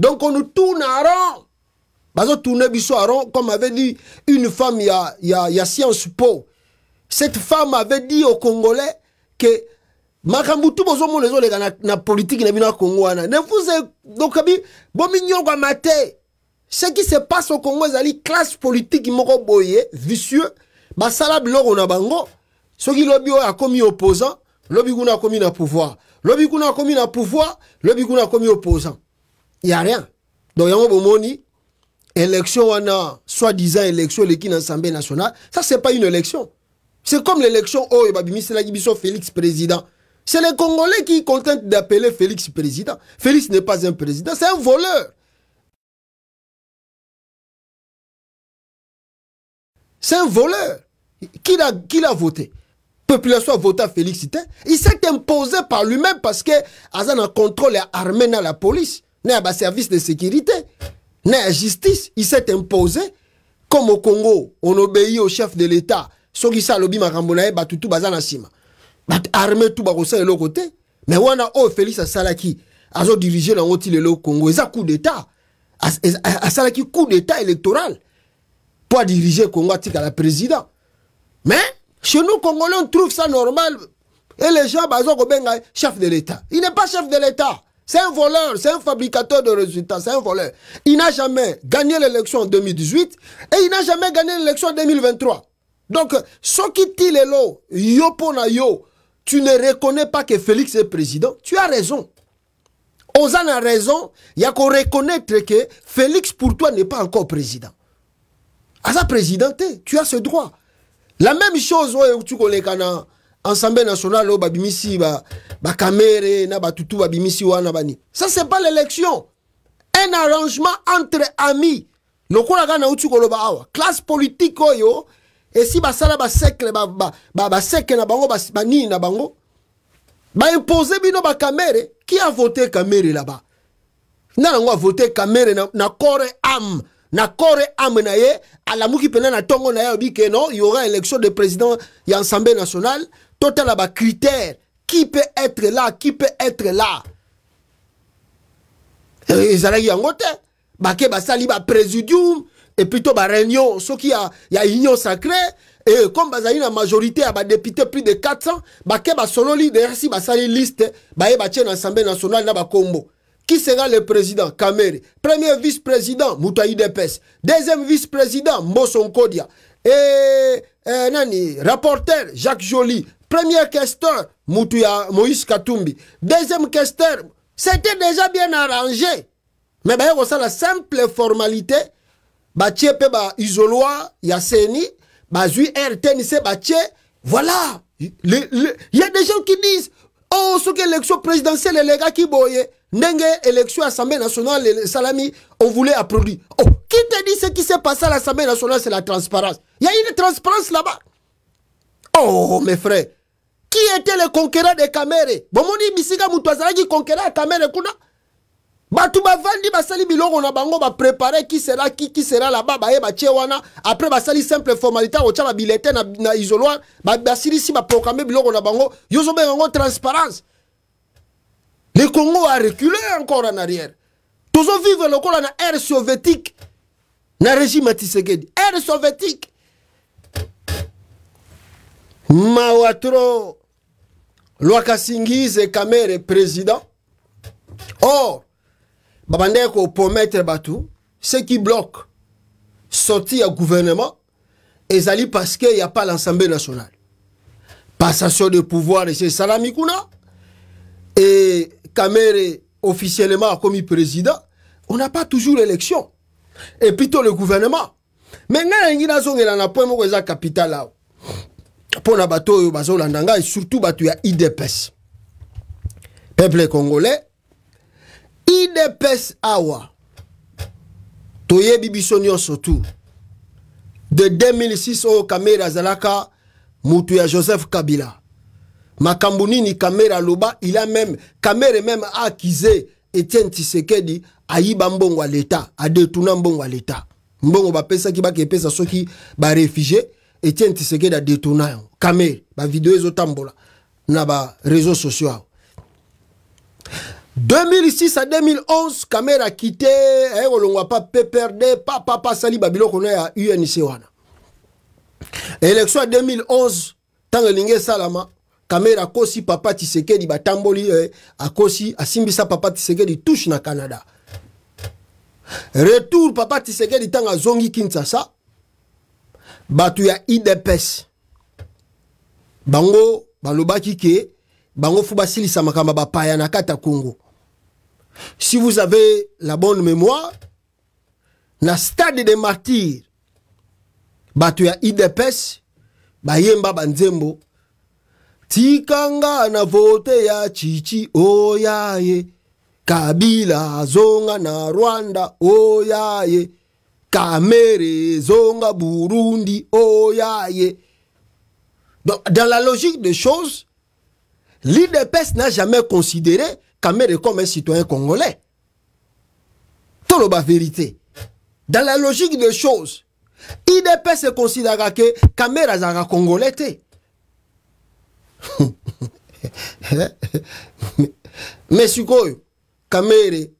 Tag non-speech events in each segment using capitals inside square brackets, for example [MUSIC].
donc on nous tourne en rond bazotourne biso en rond comme avait dit une femme ya, ya, ya science po cette femme avait dit aux congolais que makambo tu bozomona ezoleka na, na politike na bino ya kongo wana ne vous bokabi bominyokama te ce qui se passe au congo ezali classe politique moko boye vicieux basala biloko na bango soki lobi oyo akomi opposant lobi kuna akomi na pouvoir lobi kuna akomi na pouvoir lobi kuna akomi opposant Il n'y a rien. Donc, il y a un élection, on a soi-disant élection, l'équipe l'Assemblée nationale. Ça, ce n'est pas une élection. C'est comme l'élection, oh, il Félix président. C'est les Congolais qui contentent d'appeler Félix président. Félix n'est pas un président, c'est un voleur. C'est un voleur. Qui l'a, qui l'a voté Population a voté à Félix Il s'est imposé par lui-même parce que Azan a contrôle l'armée dans la police a un service de sécurité na à justice il s'est imposé comme au congo on obéit au chef de l'état soki so alobi makambo na ye Il tu baza tout nsima bato arme le côté, mais te wana o oh, félix asalaki azodirige nango ti le congo un coup d'état un coup d'état électoral diriger le congo à la président mais chez nous congolais on trouve ça normal et les gens bah, ont kobenga chef de l'état il n'est pas chef de l'état c'est un voleur, c'est un fabricateur de résultats, c'est un voleur. Il n'a jamais gagné l'élection en 2018 et il n'a jamais gagné l'élection en 2023. Donc, ce qui dit tu ne reconnais pas que Félix est président. Tu as raison. Ozan a raison. Il y a qu'à reconnaître que Félix, pour toi, n'est pas encore président. À sa présidenté, tu as ce droit. La même chose, où tu connais, Assemblée nationale, babimisi, ba, ba Kamere, na ba tutu, babimisi, wana bani. Ça, c'est pas l'élection. Un arrangement entre amis. lokolaka nauti ba awa classe politique oyo ba ba ba basekle na bango ni na bango baimpose bino ba Qui a voté kamere laba nda a avote kamere na, na corps am. na kore am na ye alamuki mpenza na tongo na ye obi ke no y aura élection de président ya assemblée nationale total à bas critères. Qui peut être là? Qui peut être là? Ils hein. bah, bah, présidium et présidium. Et plutôt, ceux réunion. réunion. soki y a union sacrée et comme bah, a une majorité députés député plus de 400 bake basololi dersi basali liste ba batie na assemblée nationale na qui sera le président kamere premier vice-président Moutaï deuxième vice-président Mbosso Kodia. Et euh, nani rapporteur jacques joly Première question, Moutouya Moïse Katumbi. Deuxième question, c'était déjà bien arrangé. Mais ben, on la simple formalité. Bah, pe ba isoloa, yaseni, bah, bah, voilà. Il y a des gens qui disent, oh, ce que l'élection présidentielle, les gars qui boyaient. Ndenge, élection Assemblée nationale, les salami, on voulait approuver. Oh, qui te dit ce qui s'est passé à l'Assemblée nationale, c'est la transparence. Il y a une transparence là-bas. Oh, mes frères, qui était le conquérant de Kamere bomoni bisika mutu azalaki conquérant ya Kamere kuna bato Vandi, basali biloko na bango préparer qui sera qui qui sera là-bas baye batie wana après sali simple formalité akotya babilete na, na isoloir basilisi proclamer biloko na bango yo ozobenga transparence le congo a reculé encore en arrière le lokola na aire soviétique na régime à tisekedi aire soviétique Mawatro. trop lwakasingize kamere président or babandaki kopromettre bato ce qui bloque sorti ya gouvernement ezali parce que ya pas l'assemblée nationale passation de pouvoir esesalami kuna e kamere officiellement akomi président on n'a pas toujours l'élection et plutôt le gouvernement me ngai nangi nazongela na point moko eza capital awa mpona bato oyo bazolanda ngai surtout bato ya idps peuple congolais idps awa toyebi biso nyonso tu de 2006 oyo kamere azalaka motu ya joseph kabila makambo nini kamere aloba il a même kamere même aakize etienne tisekedi ayiba mbongo ya leta adetuna mbongo ya leta mbongo bapesaki bakepesa soki barefugie etienne tisekedi adetona yango camere bavideo ezotambola na bareseau sociaux awa 2006 à 2011 camere akite aye kolongwa pa pprd papapa asali babiloko na ya unc wana élection ya 2011 ntango elingi esalama camere akosi papa tisekedi batamboli eh, akosi asimbisa papa tisekedi touche na canada retour papa tisekedi ntango azongi kinshasa bato ya idps bango balobaki ke bango fo basilisa makambo bapaya na kati ya congo si vous avez la bonne mémoire na stade de martyre bato ya idps bayemba banzembo tikanga na vote ya chichi oyaye kabila azonga na rwanda oyaye oh, kamere zonga burundi oyaye donc dans la logique des choses l'idps n'a jamais considéré kamere comme un citoyen congolais toloba vérité dans la logique des choses idps ekonsideraka kamere azalaka congolais te me sikoyo kamere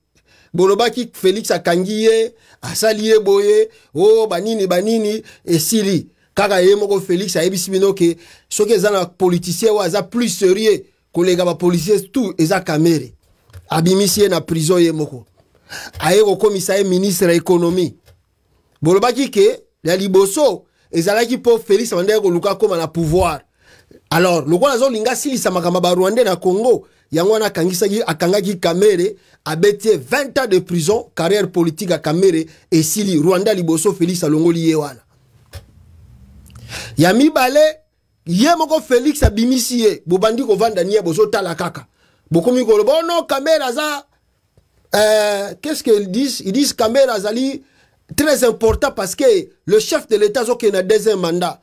bolobaki félix akangi ye asali ye boye o oh, banini banini esili kaka ye moko félix ayebisi bino ke soki eza na politicien oyo aza plus sérieux koleka bapolicier tout eza kamere abimisi ye na prison ye moko aye kokomisa ye ministre ya économie bolobaki ke ya liboso ezalaki mpo félix abandaki koluka koma na pouvoir alors lokola azolinga asilisa makambo ya barwandais na congo Yangwana wana Akangagi akangaki kamere a bêté 20 ans de prison carrière politique à kamere esili rwanda liboso félix Alongo ye Yami Bale, mibale félix a bimisie, bobandi kovanda ni ye Talakaka. kaka bokomi koloba oh kamere aza euh, qu'est-ce qu'ils disent ils disent kamere azali très important parce que le chef de l'état a un deuxième mandat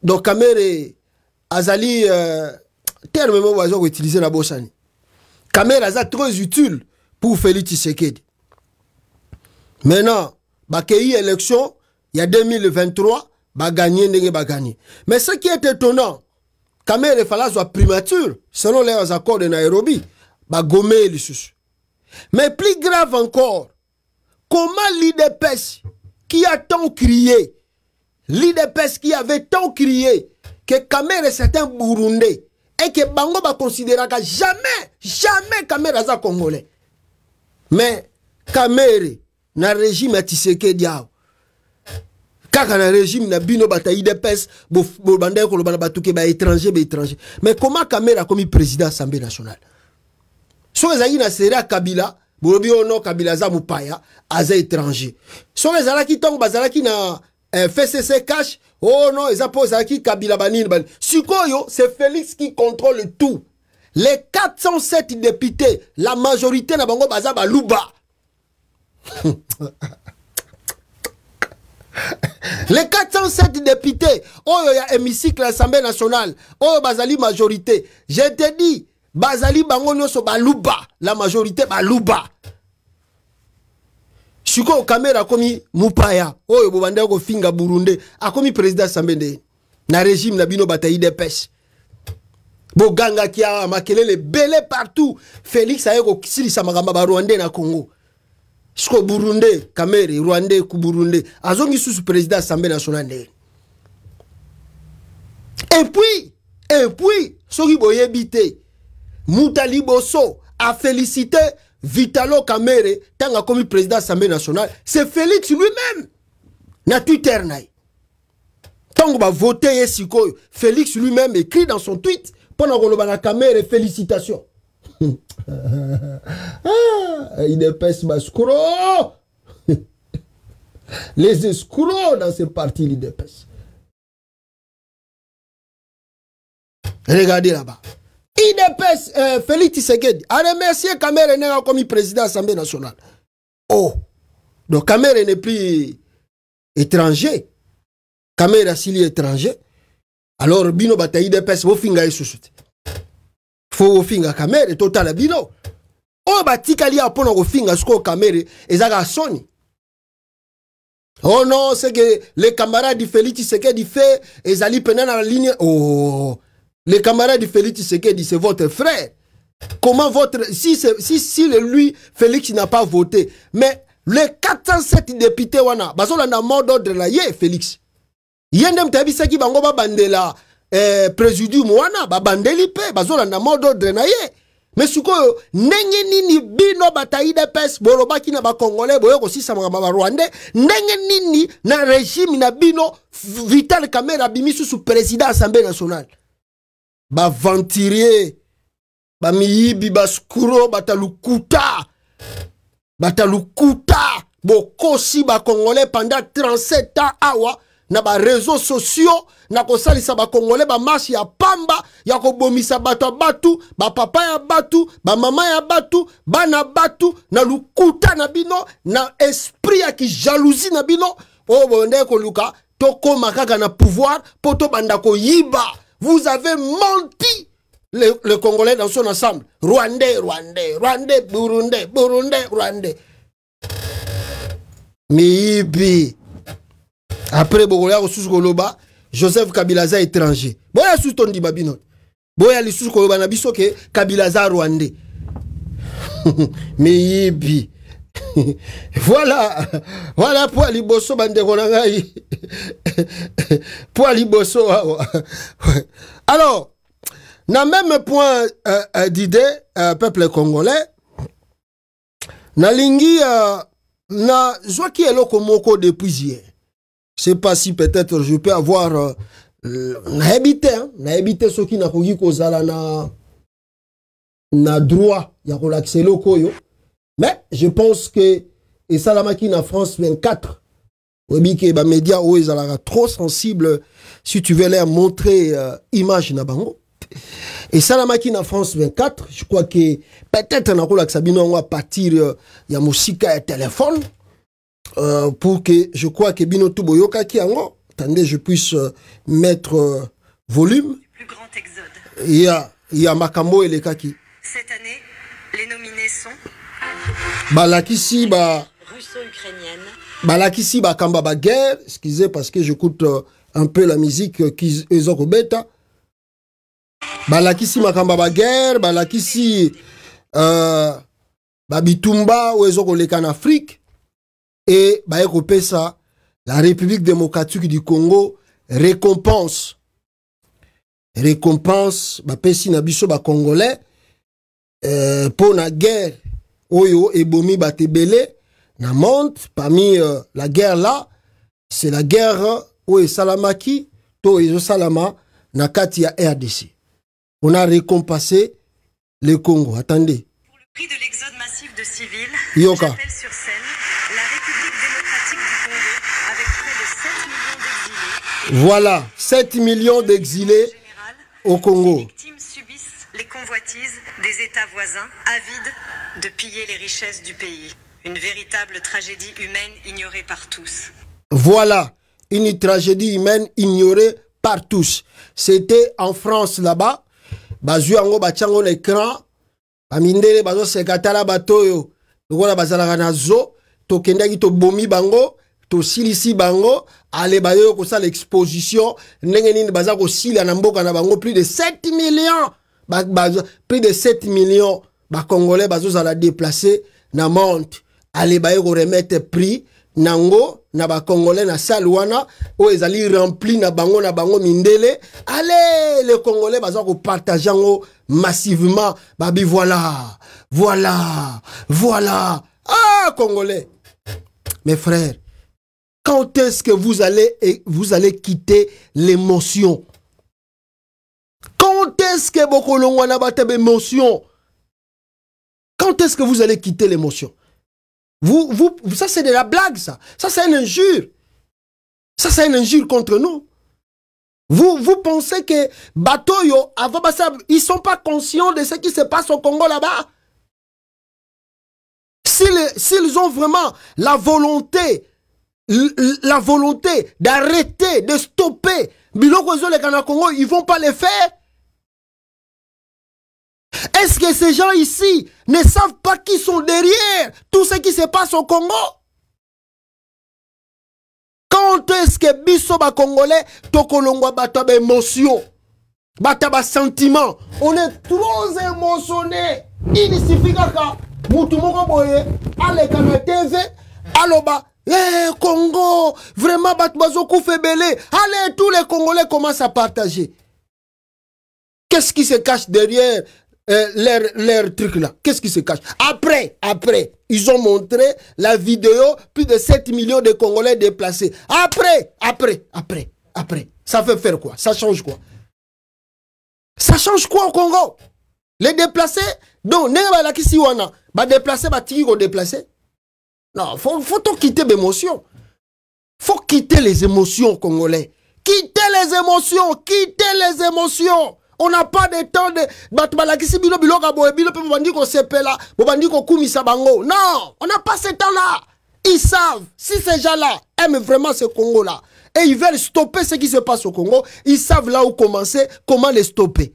donc kamere azali euh, terme utilisé dans la la bosani a été très utile pour félix tshisekedi maintenant bah, il y il élection a 2023 il a gagné. mais ce qui est étonnant kamera fallu soit primature selon les accords de nairobi bah, les sous. mais plus grave encore comment l'IDPS, qui a tant crié l'IDPS qui avait tant crié que kamera est un burundais et que bango que jamais jamais kamere aza congolais Mais, kamere na régime ya Tiseke Diao. kaka na régime na bino de bo idps ko koloba na bato étranger, baétranger étranger mais comment kamere comme président assemblée nationale soki ezalaki na serré à kabila bo oyo ono kabila aza mopaya aza étranger soki ezalaki ntango bazalaki na eh, FCC cache. oh non ils apposent à qui kabila Banin. Si koyo, c'est félix qui contrôle tout les 407 députés la majorité na bango baza baluba [LAUGHS] les 407 députés oyo oh, ya hémicycle l'assemblée nationale oyo oh, bazali majorité je te dis bazali bango nyonso baluba la majorité baluba sikoyo kamera akomi mupaya oyo bobandaki kofinga burunde akomi président asambe nde na régime na bino batai depeshe bogangaki awa makelele ebele partout félix aye kosilisa makambo barwande na congo siko burunde kamere rwande ku burunde azongi susu président assemblée nationale ndenge epuis epuis soki boyebi te muta liboso afélicité Vitalo Kamere, tanga comme président de l'Assemblée nationale, c'est Félix lui-même. Na Twitter naï. Tant va voter quoi. Félix lui-même écrit dans son tweet pendant qu'on que la Kamere félicitations. [LAUGHS] ah, il dépasse ma escrocs. [LAUGHS] Les escrocs dans ce parti, il dépassent. Regardez là-bas. idps euh, félix tisekedi aremercie kamere ndenge akomi président assemblée nationale oh donc kamere ne plus étranger kamere asili étranger alors bino bata idps bofinga ye susu te fo bofinga kamere totala bino oyo batikali ya mpona kofinga sikoyo kamere ezaka soni oh non c'est que les camarades félix tisekedi fe ezali pene na ligne oh Les camarades de Félix dit c'est votre frère. Comment votre... Si, si, si lui, Félix n'a pas voté, mais les 407 députés, wana, bazola eh, na mort d'ordre na ye, Félix. Yendem tabisaki bango ba bandela, eh, présidium wana, ba bandeli pe, bazola na mort d'ordre na ye. me sikoyo ndenge nini bino batai dps bolobaki na bacongolais boye kosisamaka barwandais ndenge nini na régime na bino vital caméra bimisu sous président assemblée nationale baventurier bamiyibi baskuro bato lukuta bato lukuta bokosi bakongolais pendant 37 ans awa na bareseau sociaux na kosalisa bakongolais bamarshe ya pamba ya kobomisa bato ya batu bapapa ya batu bamama ya batu bana batu na lukuta na bino na esprit ya kijalousie na bino oyo bonde koluka tokóma kaka na pouvoir mpo tobanda koyiba Vous avez menti le, Congolais dans son ensemble. Rwandais, Rwandais, Rwandais, Burundais, Burundais, Rwandais. Miibi. Après, Bogolia sous Goloba, Joseph Kabilaza étranger. Boya sous ton babino. Boya lissus Koloba na biso ke Kabilaza Rwandais. [LAUGHS] Miibi. [LAUGHS] voilà voilà po ya liboso bandeko na ngai [LAUGHS] po ya liboso awa [LAUGHS] alors na même point euh, euh, d'idée euh, peuple congolais nalingi euh, nazwaki eloko moko depuis hier c'est pas si peut-être je peux avoir euh, nayebi te nayebi te soki nakoki kozala na na droit ya kolakisa eloko oyo Mais je pense que et Salamaki na France 24 oyebi ke bamédia oyo ezalaka trop sensible si tu veux leur montrer euh, image na bango esalamaki na france 24 je crois que peut-être nakolakisa bino yango à partir euh, ya mosika ya téléphone euh, pour que je crois que bino tout boyokaki yango attendez je puisse euh, mettre euh, volume plus grand exode ya ya makambo elekaki cette année les nominés sont balakisi ba balakisi kamba ba guerre excusez parce que j'écoute euh, un peu la musique euh, qu'ils ont hein. kobeta balakisi makamba ba guerre balakisi euh, babitumba oyo ezokoleka en afrique et baye ça, la république démocratique du congo récompense récompense bah, pesi na biso bah, congolais euh, pour la guerre Oyo Ebomi Batebele, na monte, parmi euh, la guerre là, c'est la guerre euh, Oye Salamaki, To Ezo Salama, na Katia RDC. On a récompensé le Congo. Attendez. Pour le prix de l'exode massif de civils, Yoka. j'appelle sur scène la République démocratique du Congo avec près de 7 millions d'exilés. Voilà, 7 millions d'exilés au Congo. victimes les convoitises des États voisins, avides de piller les richesses du pays. Une véritable tragédie humaine ignorée par tous. Voilà, une tragédie humaine ignorée par tous. C'était en France là-bas. Bazu bachango l'écran. Bamindele bazo sekatala batoyo. Lokola bazalaka na zo. to bomi bango. To silisi bango ale bayoyo kosala l'exposition, ndenge nini bazako na mboka na bango plus de 7 millions plus de 7 millions de congolais ont déplacé na monte ale bah, remettre remettre prix nango na Congolais na sale où ils ont rempli na bango na bango mindele allez les congolais bazo ko massivement bah, voilà voilà voilà ah congolais mes frères quand est-ce que vous allez, vous allez quitter l'émotion quand est-ce que vous allez quitter l'émotion vous, vous, ça c'est de la blague ça ça c'est une injure ça c'est une injure contre nous vous, vous pensez que Batoyo, avant ils sont pas conscients de ce qui se passe au Congo là-bas S'ils ont vraiment la volonté, la volonté d'arrêter, de stopper Ils ne ils vont pas le faire est-ce que ces gens ici ne savent pas qui sont derrière tout ce qui se passe au Congo Quand est-ce que biso ba congolais tokolongwa bata ba émotion, bata ba sentiment On est trop émotionné. Il suffit kaka mutu allez, boye TV aloba Hey, eh, Congo, vraiment, fait Febele, allez, tous les Congolais commencent à partager. Qu'est-ce qui se cache derrière euh, leur, truc là. Qu'est-ce qui se cache Après, après, ils ont montré la vidéo, plus de 7 millions de Congolais déplacés. Après, après, après, après. Ça veut faire quoi Ça change quoi Ça change quoi au Congo Les déplacés Donc, n'est-ce pas bah déplacés, Non, faut, faut quitter l'émotion. Faut quitter les émotions congolais. Quitter les émotions, quitter les émotions on n'a pas de temps de non on n'a pas ce temps là ils savent si ces gens là aiment vraiment ce congo là et ils veulent stopper ce qui se passe au congo ils savent là où commencer comment les stopper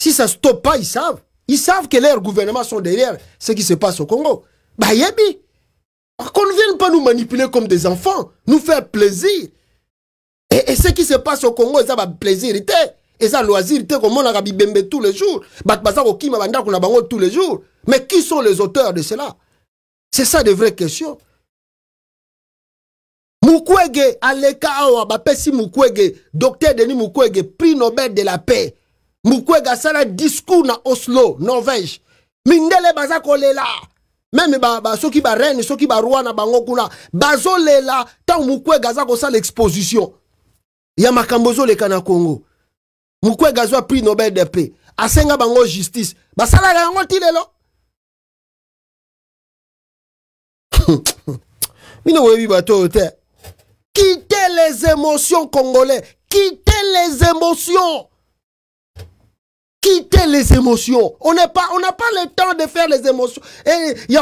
si ça ne stoppe pas ils savent ils savent que leurs gouvernements sont derrière ce qui se passe au Congo. Bah, yébi Qu'on ne vienne pas nous manipuler comme des enfants, nous faire plaisir. Et, ce qui se passe au Congo, ça va plaisir. eza loisir te komonaka bibembe tous les jours bato baza kokima bandako na bango tous les jours mais qui sont les auteurs de cela c'est ça de vraies questions mukwege aleka awa bapesi mukwege docteur denis mukwege prix nobel de la paix mukwege asala discours na oslo norvège mindele baza kolela meme ba, ba, soki bareine soki baroi na bango kuna bazolela ntango mukwege aza kosala exposition ya makambo ezoleka na congo Moukwe gazwa prix nobel de paix asenga bango justice basalaka yango ti lelo [LAUGHS] bino bato quittez les émotions congolais quittez les émotions quitter les émotions. On pas, n'a pas le temps de faire les émotions. Et eh,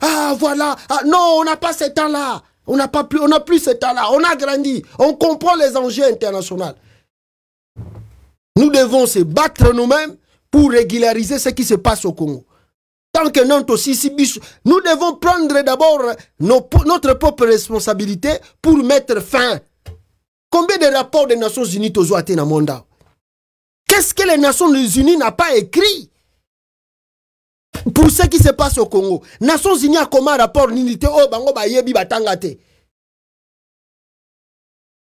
ah voilà, ah, non, on n'a pas ce temps-là. On n'a plus, on n'a plus ce temps-là. On a grandi. On comprend les enjeux internationaux. Nous devons se battre nous-mêmes pour régulariser ce qui se passe au Congo. Tant que non, nous devons prendre d'abord notre propre responsabilité pour mettre fin. Combien de rapports des Nations Unies ont dans monde Qu'est-ce que les Nations Unies n'ont pas écrit pour ce qui se passe au Congo Nations Unies a comment rapport oh, batangate.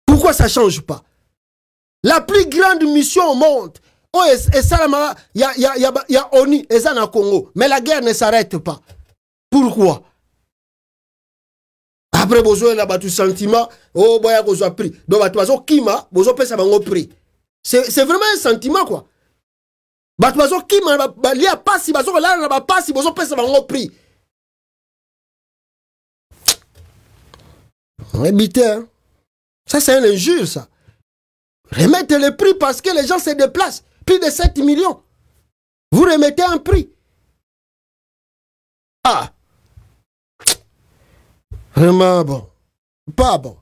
Pourquoi ça ne change pas la plus grande mission au monde, oh et ça il y a y y a a ONU, et ça na Congo. Mais la guerre ne s'arrête pas. Pourquoi Après, besoin là battu sentiment, oh boya besoin prix. Donc bato kima, besoin pesa bango prix. C'est vraiment un sentiment quoi. Bato bazo kima a lia pasi bazo là na ba pasi besoin pesa bango prix. Habité, eh, hein? Ça c'est un injure ça. Remettez le prix parce que les gens se déplacent. Plus de 7 millions. Vous remettez un prix. Ah. Vraiment bon. Pas bon.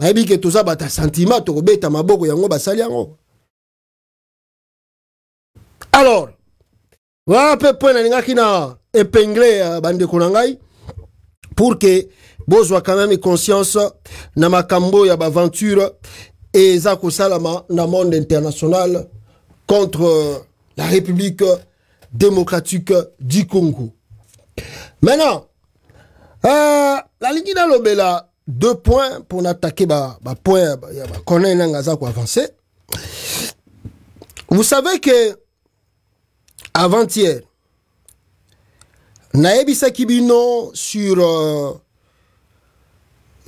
tout ça, toza bato sentiment qui maboko yango basali yango alors wa pe point nalingaki kina épingle euh, ya bandeko na pour que bozwa quand même conscience na makambo ya eza kosalama na monde international contre euh, la république démocratique du congo maintenant euh, nalingi nalobela deux points pour n'attaquer ba, ba point ya bakonel nanga aza koavance vous savez que avant-hier nayebisaki bino sur euh,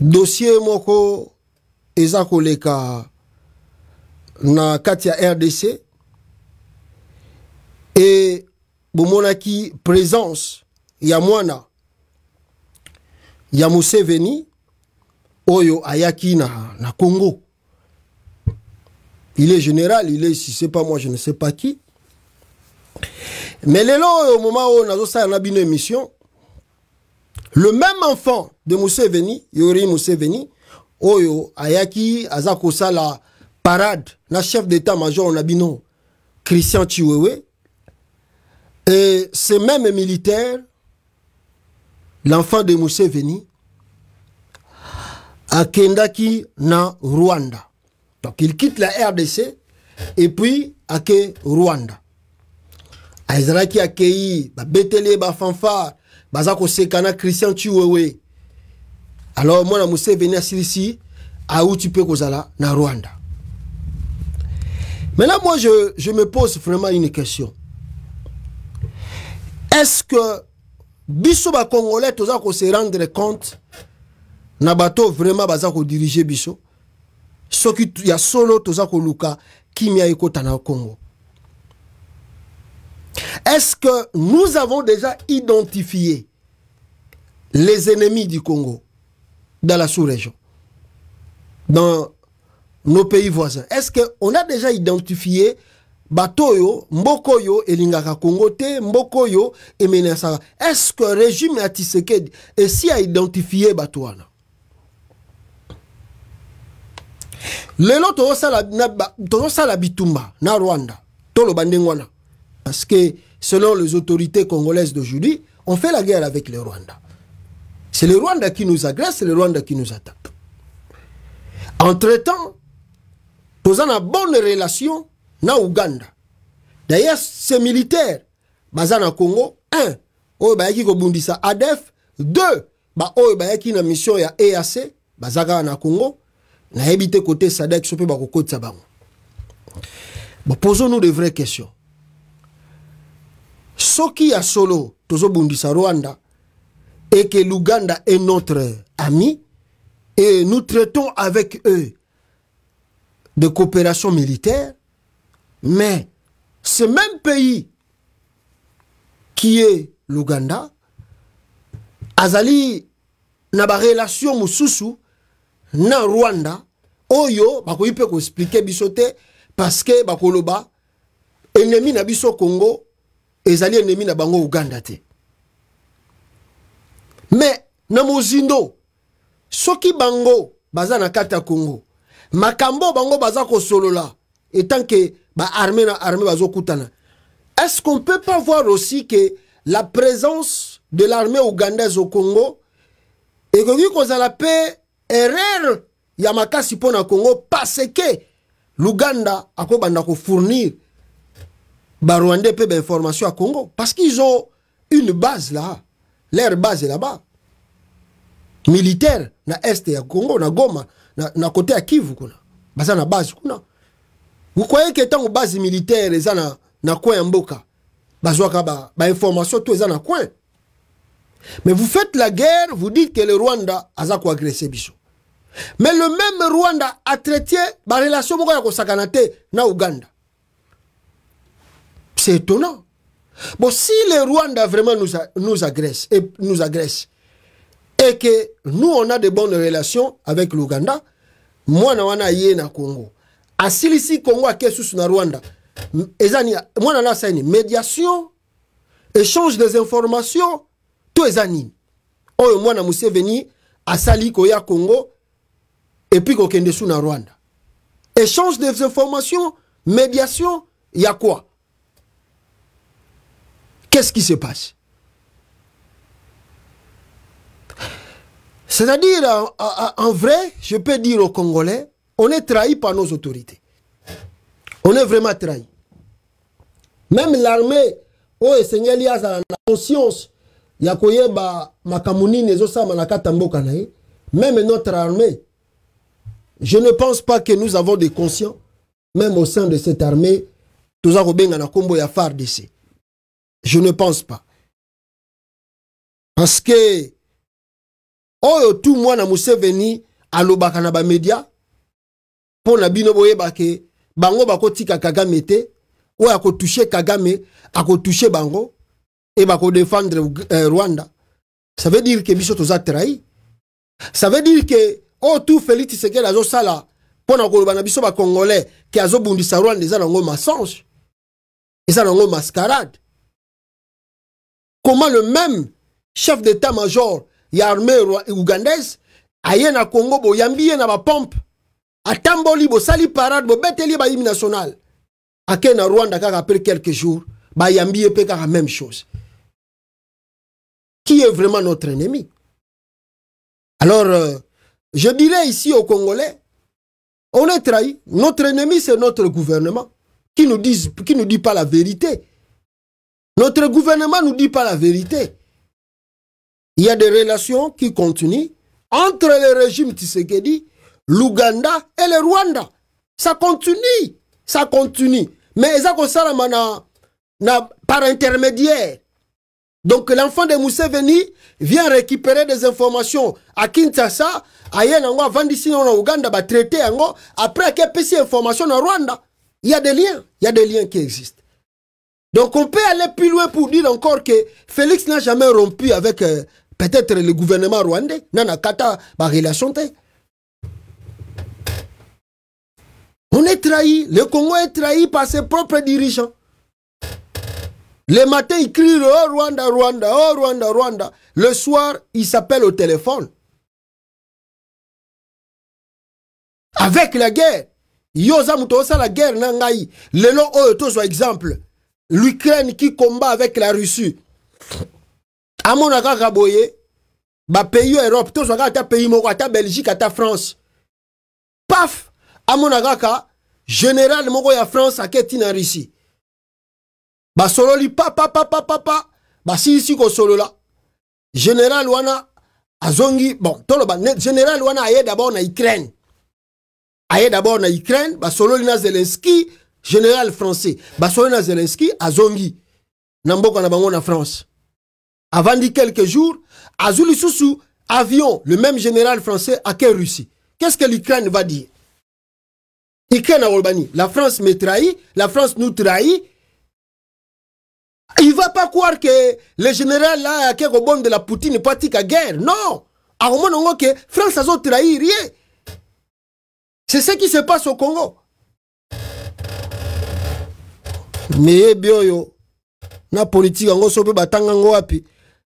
dossier moko eza koleka na kati ya rdc e bomonaki présence ya mwana ya museveni oyo ayaki na, na congo il est général il est si c'est pas moi je ne sais pas qui mais lelo oyo moma oyo nazosala na bino émission le même enfant de museveni yori museveni oyo ayaki aza kosala parade na chef d'état major na bino christian chiwewe et ce même militaire l'enfant de museveni akendaki na rwanda donc il quitte la rdc et puis ake rwanda azalaki akei babeteli ye bafanfare baza koseka na christian chiwewe alors moi, venu à où à à kozala na rwanda maintenant moi je, me pose vraiment une question est-ce que les Congolais, toza se rendre compte na bato vraiment baza ce biso y a solo toza qui kimia dans na congo est-ce que nous avons déjà identifié les ennemis du congo dans la sous-région, dans nos pays voisins. Est-ce qu'on a déjà identifié Batoyo, Mbokoyo, Lingaka-Kongote, Mbokoyo, et Menesara Est-ce que le régime a Tiseke si a identifié Batouana lelo la bitumba na rwanda Tolo parce que selon les autorités congolaises d'aujourd'hui on fait la guerre avec les rwanda c'est le Rwanda qui nous agresse, c'est le Rwanda qui nous attaque. Entre-temps, nous avons une bonne relation na Ouganda. D'ailleurs, ces militaires, Bazana Congo, Un, 1, Oyebayaki Kobundisa ADEF, 2, Oyebayaki na mission ya EAC, Bazaga na Congo, na ebite côté SADEC, sope sabango. tsabango. Posons-nous de vraies questions. Ce qui a solo, Tozo Bundisa Rwanda, et que l'Ouganda est notre ami et nous traitons avec eux de coopération militaire, mais ce même pays qui est l'Ouganda, Azali n'a pas relation mususu na Rwanda, Oyo, bako ipe ko expliquer bisote, parce que bako loba, ennemi na biso Congo, ezali ennemi na bango Ouganda te. me na mozindo soki bango baza na kati ya kongo makambo bango baza kosolola etanke baarme na arme bazokutana est-ce qu'on peut pas voir aussi que la présence de l'armée ougandaise au congo ekoki kozala mpe erreur ya makasi mpo na congo parce que luganda akobanda kofournir barwandais mpe bainformation ya congo parce qu'ils ont une base là Leur base est là-bas. Militaire, na et ya Congo, na Goma, na, na côté à Kivu kuna. Bah, base Vous croyez que tant base militaire est na na coin mboka. Bazwaka ba, ba information tout na coin. Mais vous faites la guerre, vous dites que le Rwanda a agressé agresser Mais le même Rwanda a traité la relation avec le ko dans na Uganda. C'est étonnant. Bon, si le Rwanda vraiment nous, a, nous, agresse, et nous agresse, et que nous, on a de bonnes relations avec l'Ouganda, mwana wana ye na Congo. Asilisi Congo ake susu na Rwanda. Ezani, mwana na saini, médiation, échange des informations, tout ezani. Oyo mwana Museveni, asali koya Congo, et puis kokende sou na Rwanda. Échange des informations, médiation, ya quoi Qu'est-ce qui se passe C'est-à-dire, en, vrai, je peux dire aux Congolais, on est trahi par nos autorités. On est vraiment trahi. Même l'armée, oh, Seigneur Lias la conscience, Yakoyeba, Makamuni, Nezosa, même notre armée, je ne pense pas que nous avons des conscients, même au sein de cette armée, tous à Robenga, Nakombo, Yafar, DC. Je ne pense pas. Parce que, oyo tout mwana museveni alobaka na bamedia mpo na bino boyeba ke bango bakotika kagame te oyo akotushe kagame akotushe bango e bakodefendre euh, rwanda ça veut dire ke biso toza trahi ça veut dire ke oyo tu félix tisekedi azosala mpo na koloba na biso bacongolais ke azobundisa rwanda eza nango masonge eza nango mascarade comment le même chef d'état-major a armée ougandaise aye na congo boyambi pompe, na pompe atamboli sali parade bo ye baïmi national aké na rwanda kaka après quelques jours ba ye même chose qui est vraiment notre ennemi alors euh, je dirais ici aux congolais on est trahi notre ennemi c'est notre gouvernement qui nous dit qui nous dit pas la vérité notre gouvernement ne nous dit pas la vérité. Il y a des relations qui continuent entre le régime dit l'Ouganda et le Rwanda. Ça continue, ça continue. Mais ça par intermédiaire. Donc l'enfant de Veni vient récupérer des informations à Kinshasa, à Yenango, à d'ici en Ouganda, traiter après il y informations information au Rwanda. Il y a des liens, il y a des liens qui existent. Donc on peut aller plus loin pour dire encore que Félix n'a jamais rompu avec euh, peut-être le gouvernement rwandais. Nana Kata, On est trahi. Le Congo est trahi par ses propres dirigeants. Le matin, il crie Oh Rwanda, Rwanda, oh Rwanda, Rwanda. Le soir, il s'appelle au téléphone. Avec la guerre. Yoza mutosa la guerre nangai. Lelo exemple. l'Ukraine qui combat avec la Russie. amona kaka boye bapays europe tozwaka ata pays moko ata belgique ata france paf amona kaka général moko ya france aketi na russie basololi papapapapapa basilisi kosolola général wana azongi bon toloba général wana aye dabord na ukraine aye dabord na ukraine basololi na zelenski général français basoi Zelensky azongi na n'amboko na bango na France quelques jours azuli avion le même général français à quelle Russie qu'est-ce que l'Ukraine va dire Ukraine à la France me trahit la France nous trahit il va pas croire que le général là quelque rebond de la Poutine pratique à guerre non à que France a trahi rien c'est ce qui se passe au Congo mais oyo na politique yango so batanga wapi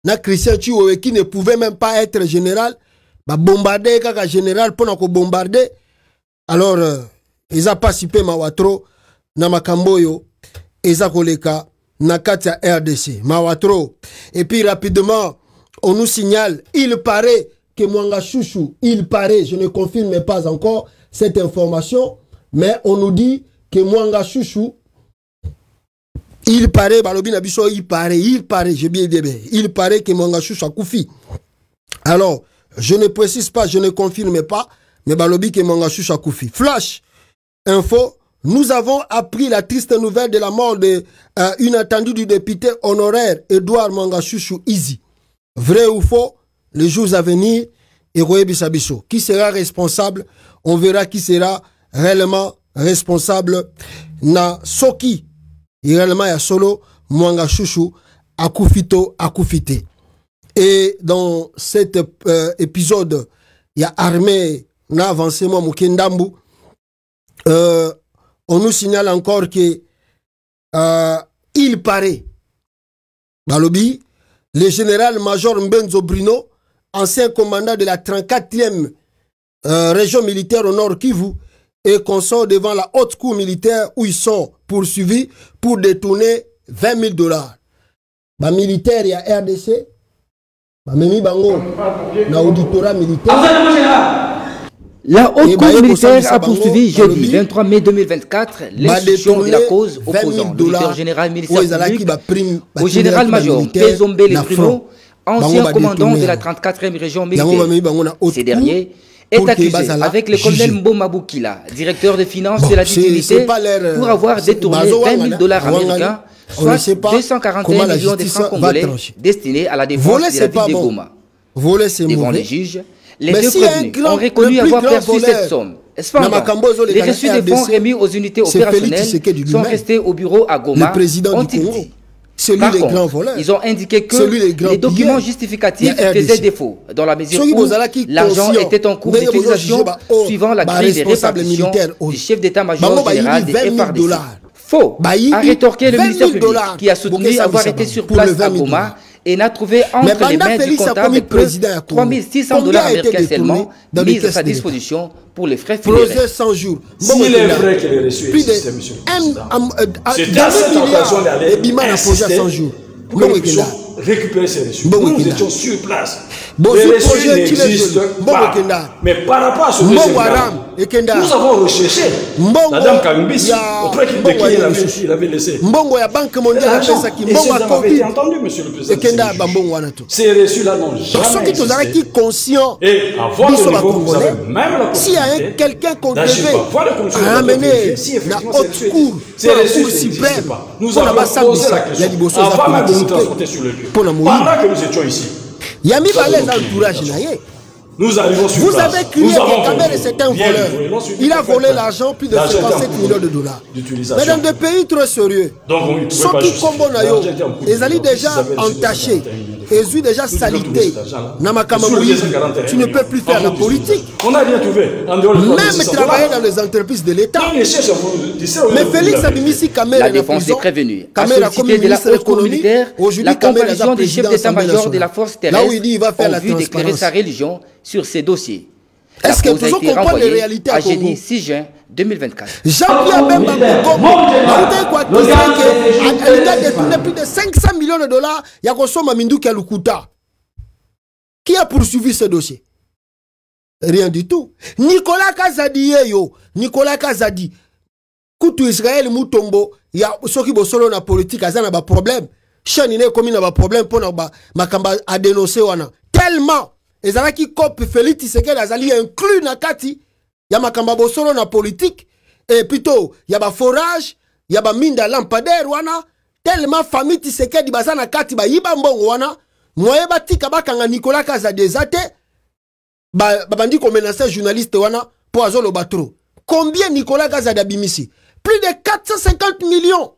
na christian qui ne pouvait même pas être général ba bombarder, kaka général pour na bombarder. alors euh, a mawa na makambo oyo koleka na katia rdc et puis rapidement on nous signale il paraît que mwanga chouchou il paraît je ne confirme pas encore cette information mais on nous dit que mwanga chouchou il paraît balobi il paraît il paraît j'ai bien dit il paraît que mangashu Chakoufi. alors je ne précise pas je ne confirme pas mais balobi que mon flash info nous avons appris la triste nouvelle de la mort de une euh, attendue du député honoraire Edouard Mangashu Izi. Vrai ou faux, les jours à venir, Héroé Abiso. Qui sera responsable On verra qui sera réellement responsable. Na Soki, y a solo mwanga chouchou akufito akufite et dans cet euh, épisode il y a armée na avancé euh, on nous signale encore que euh, il paraît balobi le général-major Mbenzo Bruno ancien commandant de la 34e région militaire au nord Kivu et qu'on sort devant la haute cour militaire où ils sont poursuivis pour détourner 20 000 dollars. Ba militaire à RDC, ba Mimi bango na militaire. La haute cour militaire a poursuivi jeudi 23 mai 2024 l'instruction de la cause opposant le général militaire public au général-major Pézombe troupes, ancien commandant de la 34e région militaire. Ces derniers est accusé avec le colonel Mbomaboukila, directeur des finances de la unité, pour avoir détourné 20 000 dollars américains, soit 241 millions de francs congolais destinés à la défense de la ville de Goma. Devant les juges, les deux prévenus ont reconnu avoir perçu cette somme. Cependant, les reçus des fonds remis aux unités opérationnelles sont restés au bureau à Goma, président du Congo. Celui des grands voleurs. Ils ont indiqué que les, documents justificatifs faisaient défaut, dans la mesure où l'argent était en cours d'utilisation bah, oh, suivant la grille bah, des répartitions du oh. chef d'état-major bah, général des Faux a rétorqué le ministère public qui a soutenu avoir été sur place à Goma et n'a trouvé entre les mains Félix du comptable que 3600 dollars américains seulement mis à sa disposition pour les frais funéraires. Projet 100 jours. Bon, S'il est vrai qu'il est reçu, c'est monsieur le président. C'est euh, à cette occasion d'aller insister. Pour que nous puissions récupérer ces ressources. Bon, nous étions sur place. Bon, les ressources n'existent pas. Mais par rapport à ce projet, nous avons recherché la dame Kamimbis auprès de qui il avait, il avait laissé. Mbongo ya Banque mondiale et ces dame avait été entendu, monsieur le président. Ces ressources-là n'ont jamais existé. qui conscient et à votre niveau, vous avez même la possibilité s'il y a quelqu'un qu'on devait bah, ramener la haute cour, la cour suprême, nous avons posé la question avant même de nous transporter sur le lieu. Pendant que nous étions ici, Yami Balais a l'entourage naïe. Nous arrivons sur Vous place. avez crié que c'est un voleur. Il a volé l'argent plus de 57 millions de dollars. Mais dans des pays très sérieux, ceux tout combo naïo, ils allaient déjà entachés. Jésus déjà salité tu ne peux plus faire la politique même travailler dans les entreprises de l'état mais Félix abimisi Kamel la défense est prévenue de de la économique des chefs a président de Force Terrestre. là où il dit il va faire la sa religion sur ces dossiers est-ce que vous comprenez les réalités à Génie 6 juin 2024. Jean-Pierre Bemba a détourné plus de 500 millions de dollars y Yakosoma Mindou Kalukuta. Qui a poursuivi ce dossier Rien du tout. Nicolas Kazadi, eh, yo. Nicolas Kazadi. Koutou Israël Moutombo, il y a ceux qui sont dans la politique, y a des problèmes. Il y a des problèmes pour Makamba a dénoncé. Tellement ezalaki cope félix tisekedi azali inclus na kati ya makambo ya bosolo na politike e plutôt ya baforage ya baminda ya lampader wana telema famille tisekedi baza na kati bayiba mbongo wana moye batika bakanga nicolas kazadeza te babandi ba komenase journaliste wana mpo azoloba tro combien nicolas kazadi abimisi plus de 450 millions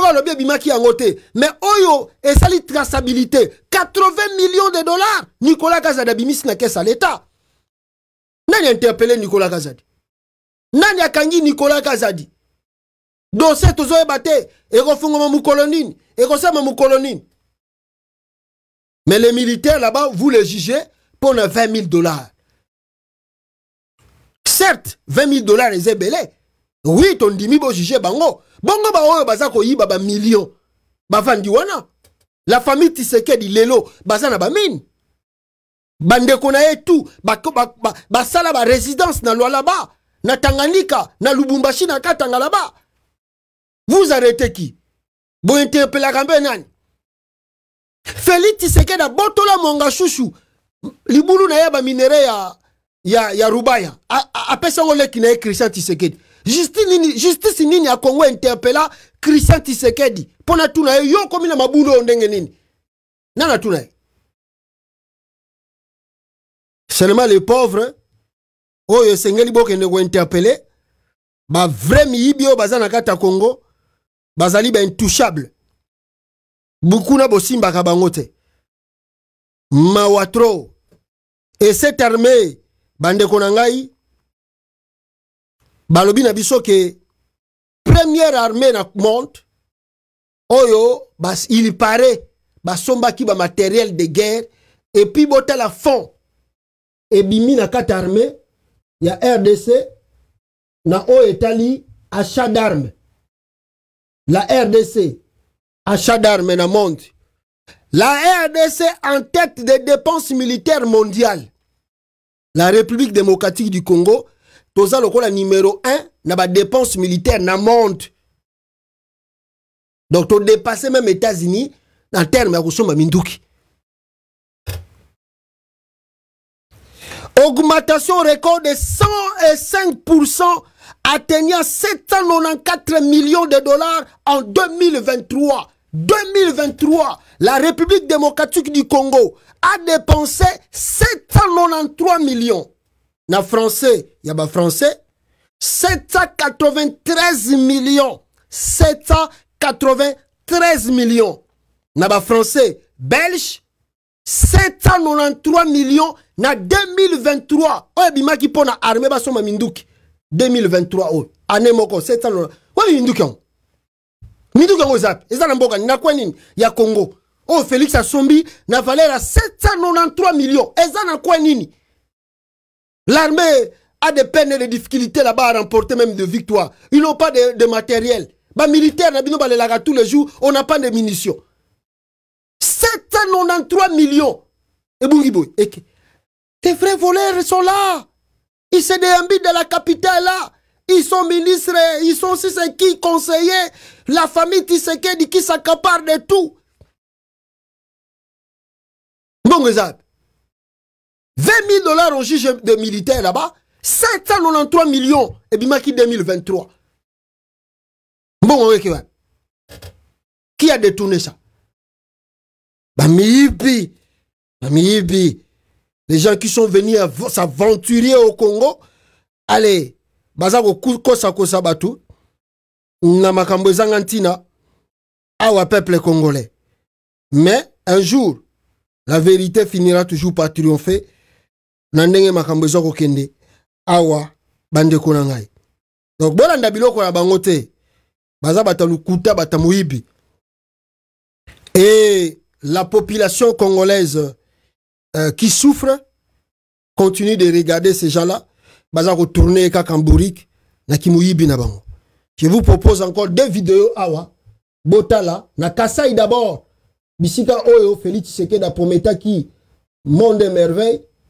le alobi ebimaki yango te Mais oyo esali traçabilité 80 millions de dollars nicolas kazadi abimisi na l'État. l'État. leta nani interpellé nicolas kazadi nani akangi nicolas kazadi dosie tozoyeba te ekofungama mokolo nini ekosema mokolo colonine. mais les militaires là-bas vous les jugez pour 20 000 dollars certes 20 000 dollars eza belé. wi tondimi bojuge bango bongo baoyo baza koyiba bamilio bavandi wana la famille tisekedi lelo baza na bamine bandeko na ye tu basala barésidence na lwalaba na tanganyika na lubumbashi na katanga laba vous arreteki bointerpelaka mpe nani félix tisekedi abotola monga shushu libulu na ye baminere ya, ya, ya rubaya apesango leki na ye christian tisekedi justice nini ya kongo interpela christian tisekedi mpo na tuna ye yo okomi na mabulu oyo ndenge nini nana tuna ye seulement le pauvre oyo esengeli bokende kointerpele bavrai miyibi oyo baza na kati ya kongo bazali baintouchable bukuna bosimbaka bango te mawa tro et cette armée bandeko na ngai balobi na biso première armée na monde oyo bas, il paraît basombaki matériel de guerre Et epuis la fond Et na quatre armée ya rdc na oyo etali achat d'armes la rdc achat d'armes na monde la rdc en tête des dépenses militaires mondiales la république démocratique du congo toza le numéro 1 na dépense militaire le monde donc dépassé même états-unis le terme de minduki augmentation record de 105% atteignant 794 millions de dollars en 2023. 2023, la République démocratique du Congo a dépensé 793 millions na français yaba Français, 793 millions 793 millions na français, belge 793 millions na 2023 oyo ki pona na arme basomba minduki 2023 oyo ane moko 793 oyo minduki yango minduki yango zap eza na mboka na kue nini ya congo o félix asombi na valeur à 793 millions eza na kue nini L'armée a des peines et des difficultés là-bas à remporter même de victoires. Ils n'ont pas de, matériel. Bah, militaire, tous les jours, on n'a pas de munitions. 793 millions. Et millions. tes vrais voleurs sont là. Ils se déambient de la capitale là. Ils sont ministres, ils sont qui conseillers. La famille dit qui s'accapare de tout. Bon, exemple. 20 000 dollars au juge de militaire là-bas, 793 millions, et bien qui 2023. Bon, qui a détourné ça? Bamiyibi, Bamiyibi, les gens qui sont venus s'aventurer au Congo, allez, bazako kosa kosa batu, na makambo zangantina, à peuple congolais. Mais un jour, la vérité finira toujours par triompher Nandenge makambo eza kokende awa bandeko na ngai donc bolanda biloko na bango te baza bata lukuta bata moyibi et la population congolaise euh, qui souffre continue de regarder ces gens-là baza kotourne kaka mburike na kimoyibi na bango je vous propose encore deux vidéos awa botala na kasai d'abord bisika oyo félix tshisekedi ki monde merveille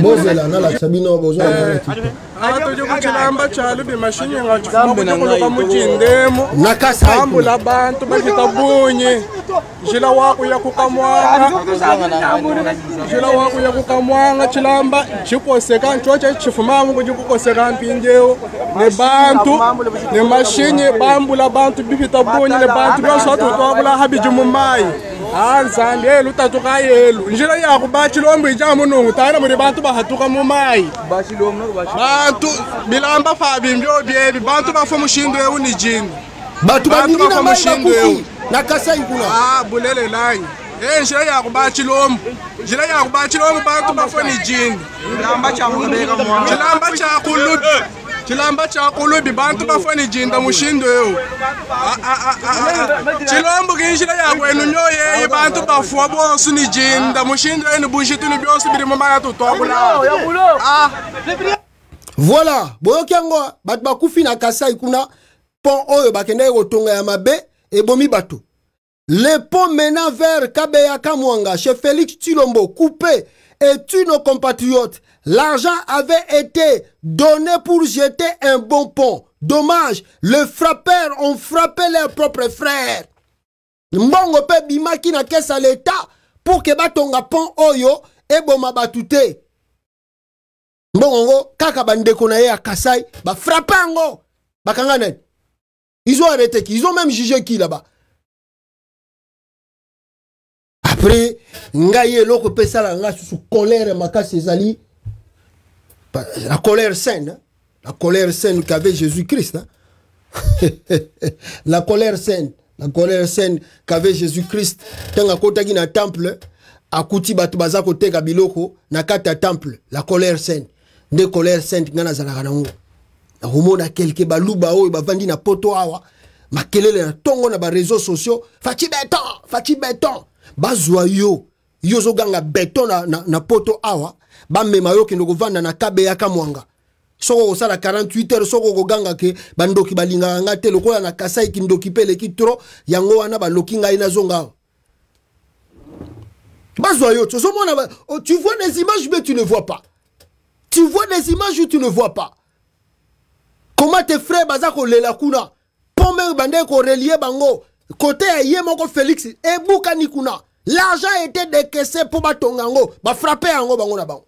bozela na lakisa bino bozwaatokilamba cyalo bimashinyengakoloka mukindemo jila wakuya kukamwanga kukamwanga cilamba cikoseka ncoce cifumangu kucikukoseka mpinjewo ne bantu ne mashinye bambula bantu bifita bunye ne bantu byosatutwabulaha biji mumayi hansandi elu tatuka yelu njira yaku bachilombo icaa munungu tana muri bantu bahatuka mumai bantu bilamba fabi mbyobyevi bantu bafa mushindu ewu ni jini bantu bafa mushindu ewu nakasaikula bulele lanyi e njira yaku bachilombo njira yaku bachilombo bantu bafa ni jini cilamba chakulu chilamba chako lubi bantu bafane jinda mushindo yo chilombo kinjila yakwenu nyoyeye bantu bafuwa bonsu ni jinda mushindo yenu bunshitunu byosi bilimo mayatu twabulao ah. voilà boyoki yango bato bakufi na kasai kuna pont oyo bakendaki kotonga ya mabe ebomi bato le pont menant vers kabeya kamwanga chez félix tulombo coupé est une compatriote L'argent avait été donné pour jeter un bon pont. Dommage, les frappeurs ont frappé leurs propres frères. Mbongo pe bimaki na kesa l'État pour que batonga pont oyo et Boma te. Mbongo kaka bande na a Kasai ba frappé ngo bakanga net. Ils ont arrêté qui, ils ont même jugé qui là-bas. Après, ngai eloko pe sala nga sous colère makasi ezali la colère saine, hein? la colère saine qu'avait Jésus-Christ. Hein. [LAUGHS] la colère saine, la colère saine qu'avait Jésus-Christ. Tant à côté temple, à Kouti Batubaza côté na Nakata temple, la colère saine. Des colères saines, Nana Zalaranango. La rumona quelque baluba ou bavandi na poto awa. Makelele tongo na ba réseaux sociaux. Fati béton, fati béton. Bazwa yo. Yo zoganga béton na, na, na poto awa. bamema yo okende kovanda na kabe yaka mwanga soko okosala 48 heures soko okoganga ke bandoki balingaka nga te lokola na kasai kindoki mpe eleki tro yango wana baloki ngai nazonga awa bazwa yo tozomona oh, tu vois des images mais tu ne vois pas tu vois des images ou tu ne vois pas comment tes frères baza kolela kuna mpo meme bandeki korelie bango kote ya ye moko félix ebukani kuna l'argent était décaissé mpo batonga yango bafrappe yango bango na bango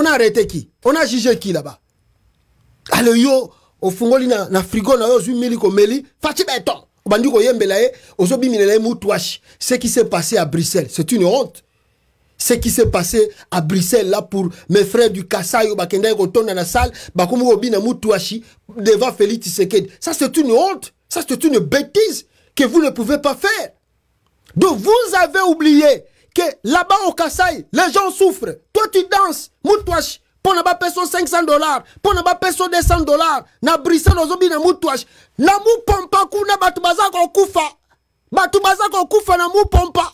on a arrêté qui on a jugé qui là-bas Alors yo ofungoli na, na frigo na yo ozwi miliki omeli faci beton obandi koyembela a ozobimilela ye mutwashi ce qui s'est passé à bruxelles c'est une honte ce qui s'est passé à Bruxelles là pour mes frères du Kassai ou Bakenda retournent dans la salle, Bakumu Robin Moutouachi devant Félix Tshisekedi. Ça c'est une honte, ça c'est une bêtise que vous ne pouvez pas faire. Donc vous avez oublié que là-bas au Kassai, les gens souffrent. toi tu danses mutwash mpo na bapeso 500 dollar mpo na bapeso 200 dollar na bruxelles ozobina mutwash na mupompa kuna bato baza kokufa bato baza kokufa na mupompa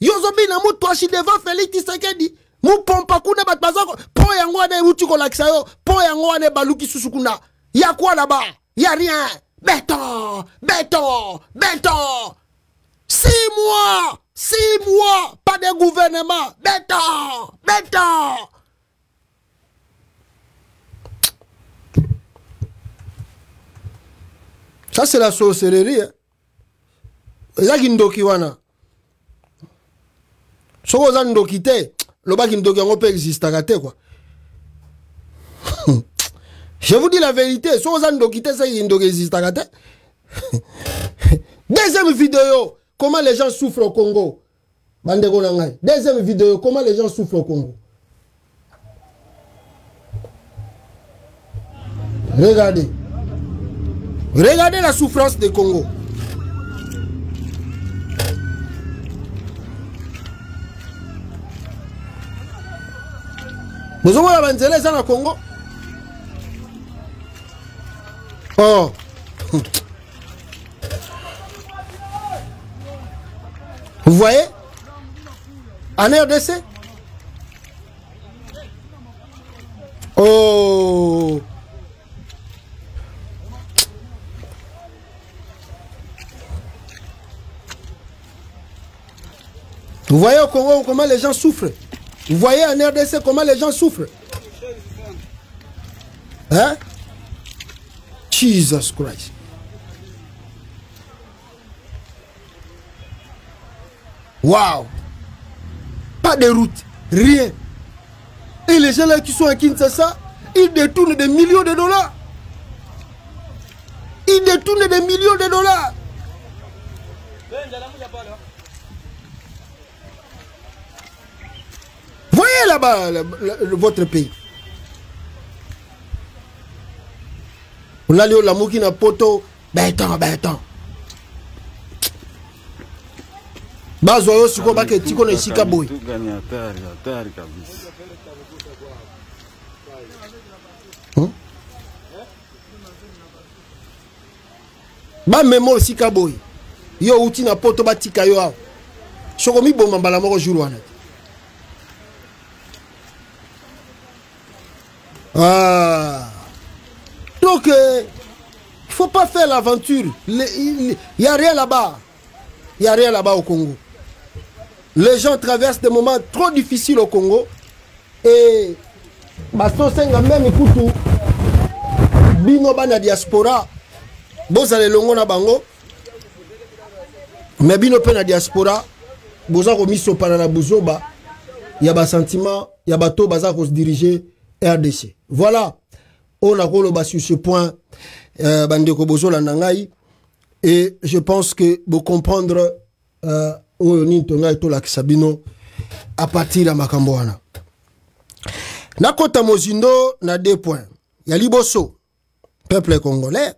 yo ozobina mutwashi devant félix tisekedi mupompa kuna bato baza mpo yango wana euti kolakisa yo mpo yango wana ebaluki susu kuna ya kwana ba ya rien beton beton beton 6 mois 6 mois, pas de gouvernement. Béton, béton. Ça, c'est la sorcellerie. ça hein. kindoki wana soki oza ndoki te loba kindoki le mpe [LAUGHS] je vous dis la vérité soki ça ndoki te ça à existaka [LAUGHS] deuxième vidéo comment les gens souffrent au Congo bandeko na ngai deuxième vidéo comment les gens souffrent au Congo regardez regardez la souffrance des Congo bozomona banzela eza na Congo oh. [LAUGHS] Vous voyez En RDC Oh Vous voyez au Congo comment les gens souffrent Vous voyez en RDC comment les gens souffrent Hein Jesus Christ. Waouh Pas de route, rien. Et les gens là qui sont à Kinshasa, ils détournent des millions de dollars. Ils détournent des millions de dollars. Voyez là-bas votre pays. On a l'amour qui n'a ben ben béton. bazwa yo sikoyo baketi kona esika boye bamema oyo esika boye yo outi na poto batika yo awa soko miboma mbala moko jour wana te ah. donc euh, faut pas faire l'aventure il y a rien là-bas il y a rien là-bas au Congo Les gens traversent des moments trop difficiles au Congo. Et baso même écoute Bino Bana diaspora. Boza allez longo na bango. Mais Bino pe diaspora. Boza remis sur Panana Bouzoba. Il y a sentiment, il y a se diriger RDC. Voilà. On a bas sur ce point. bande euh, Bandeko Bozo la Nangaï. Et je pense que vous comprendre euh, oyo nini tongai tolakisa bino partir ya makambo wana Nakota mozindo na deux y a liboso peuple congolais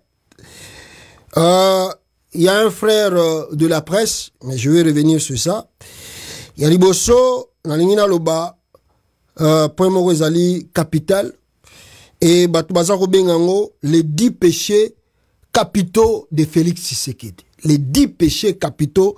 euh, y a un frère euh, de la presse mais je vais revenir sur ça ya liboso nalingi naloba euh, point moko ezali capital Et bato baza les dix péchés capitaux de félix tshisekedi les dix péchés capitaux